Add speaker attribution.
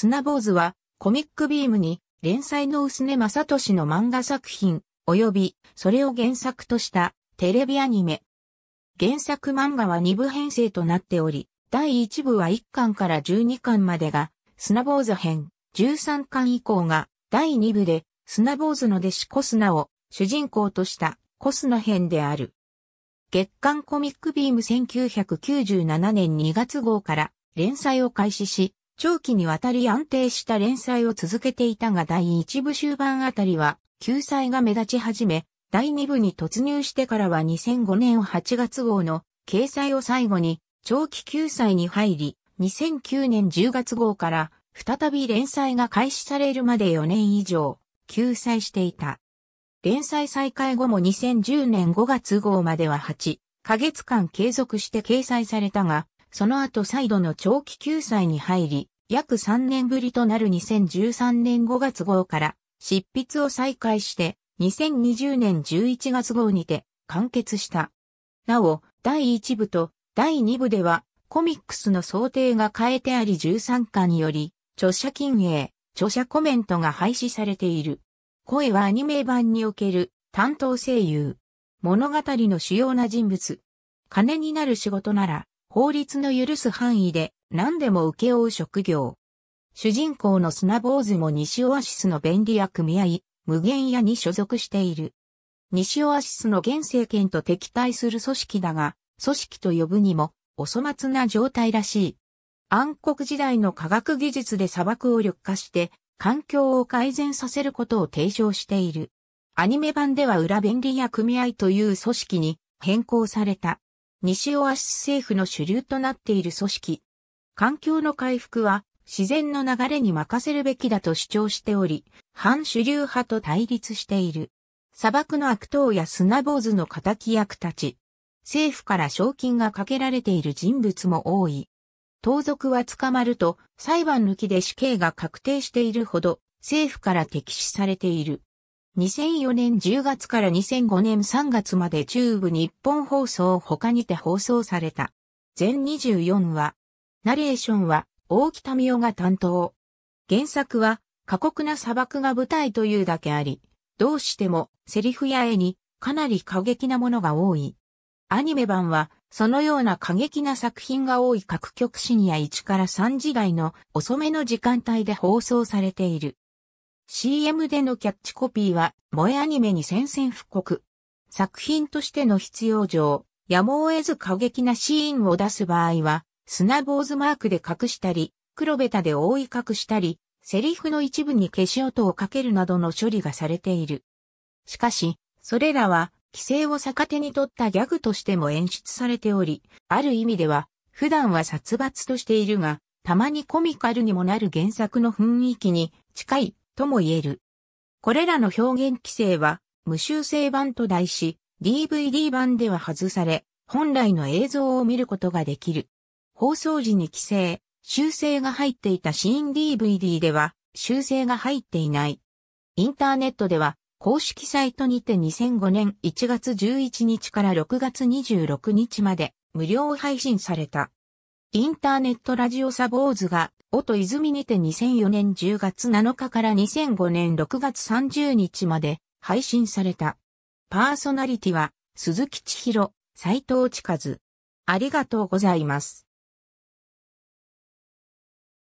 Speaker 1: 砂坊主は、コミックビームに、連載の薄根正俊の漫画作品、及び、それを原作とした、テレビアニメ。原作漫画は2部編成となっており、第1部は1巻から12巻までが、砂坊主編、13巻以降が、第2部で、砂坊主の弟子コスナを、主人公とした、コスナ編である。月刊コミックビーム1997年2月号から連載を開始し、長期にわたり安定した連載を続けていたが第1部終盤あたりは救済が目立ち始め、第2部に突入してからは2005年8月号の掲載を最後に長期救済に入り、2009年10月号から再び連載が開始されるまで4年以上救済していた。連載再開後も2010年5月号までは8ヶ月間継続して掲載されたが、その後再度の長期救済に入り、約3年ぶりとなる2013年5月号から執筆を再開して、2020年11月号にて完結した。なお、第1部と第2部では、コミックスの想定が変えてあり13巻により、著者禁営、著者コメントが廃止されている。声はアニメ版における担当声優。物語の主要な人物。金になる仕事なら、法律の許す範囲で何でも請け負う職業。主人公の砂坊主も西オアシスの便利屋組合、無限屋に所属している。西オアシスの現政権と敵対する組織だが、組織と呼ぶにも、お粗末な状態らしい。暗黒時代の科学技術で砂漠を緑化して、環境を改善させることを提唱している。アニメ版では裏便利屋組合という組織に変更された。西オアシス政府の主流となっている組織。環境の回復は自然の流れに任せるべきだと主張しており、反主流派と対立している。砂漠の悪党や砂坊主の敵役たち。政府から賞金がかけられている人物も多い。盗賊は捕まると裁判抜きで死刑が確定しているほど政府から敵視されている。2004年10月から2005年3月まで中部日本放送を他にて放送された。全24話。ナレーションは、大北美代が担当。原作は、過酷な砂漠が舞台というだけあり、どうしても、セリフや絵に、かなり過激なものが多い。アニメ版は、そのような過激な作品が多い各局深夜1から3時台の遅めの時間帯で放送されている。CM でのキャッチコピーは、萌えアニメに宣戦布告。作品としての必要上、やむを得ず過激なシーンを出す場合は、砂坊主マークで隠したり、黒ベタで覆い隠したり、セリフの一部に消し音をかけるなどの処理がされている。しかし、それらは、規制を逆手に取ったギャグとしても演出されており、ある意味では、普段は殺伐としているが、たまにコミカルにもなる原作の雰囲気に近いとも言える。これらの表現規制は、無修正版と題し、DVD 版では外され、本来の映像を見ることができる。放送時に規制、修正が入っていたシーン DVD では、修正が入っていない。インターネットでは、公式サイトにて2005年1月11日から6月26日まで無料配信された。インターネットラジオサボーズが音泉にて2004年10月7日から2005年6月30日まで配信された。パーソナリティは鈴木千尋、斉藤千和。ありがとうございます。